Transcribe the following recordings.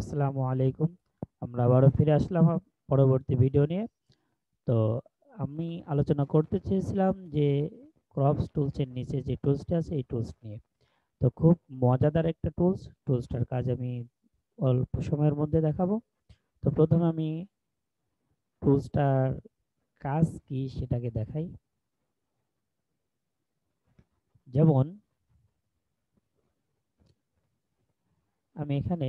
আসসালামু আলাইকুম আমরা আবারও ফিরে আসলাম পরবর্তী ভিডিও নিয়ে তো আমি আলোচনা করতে চেয়েছিলাম যে ক্রপস টুলসের নিচে যে টুলসটা আছে এই টুলস নিয়ে তো খুব মজাদার একটা টুলস টুলসটার কাজ আমি অল্প সময়ের মধ্যে দেখাবো তো প্রথমে আমি টুলসটার কাজ কি সেটাকে দেখাই যেমন আমি এখানে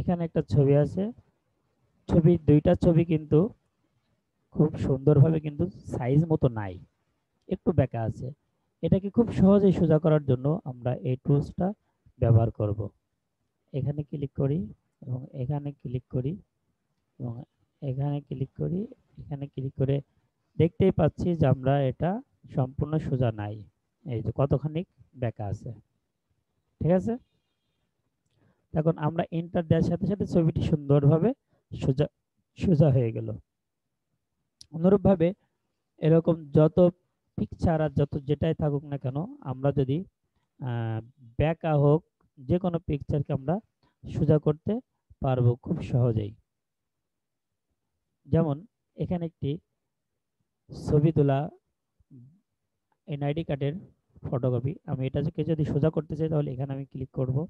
এখানে একটা ছবি আছে ছবি দুইটা ছবি কিন্তু খুব সুন্দরভাবে কিন্তু সাইজ মতো নাই একটু বেঁকা আছে এটাকে খুব সহজে সোজা করার জন্য আমরা এই টুলসটা ব্যবহার করব এখানে ক্লিক করি এবং এখানে ক্লিক করি এবং এখানে ক্লিক করি এখানে ক্লিক করে দেখতেই পাচ্ছি যে আমরা এটা সম্পূর্ণ সোজা নাই এই যে কতখানি বেঁকা আছে ঠিক আছে এখন আমরা এন্টার দেওয়ার সাথে সাথে ছবিটি সুন্দরভাবে সোজা সোজা হয়ে গেল অনুরূপভাবে এরকম যত পিকচার আর যত যেটাই থাকুক না কেন আমরা যদি ব্যাকা হোক যে কোনো পিকচারকে আমরা সোজা করতে পারবো খুব সহজেই যেমন এখানে একটি ছবি তোলা এনআইডি কার্ডের ফটোকপি আমি এটাকে যদি সোজা করতে চাই তাহলে এখানে আমি ক্লিক করবো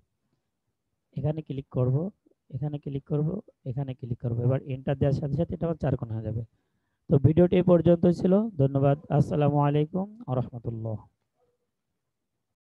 এখানে ক্লিক করব এখানে ক্লিক করব এখানে ক্লিক করব এবার এন্টার দেওয়ার সাথে সাথে এটা আমার চার কোণা হয়ে যাবে তো ভিডিওটি পর্যন্ত ছিল ধন্যবাদ আসসালামু আলাইকুম রহমতুল্লাহ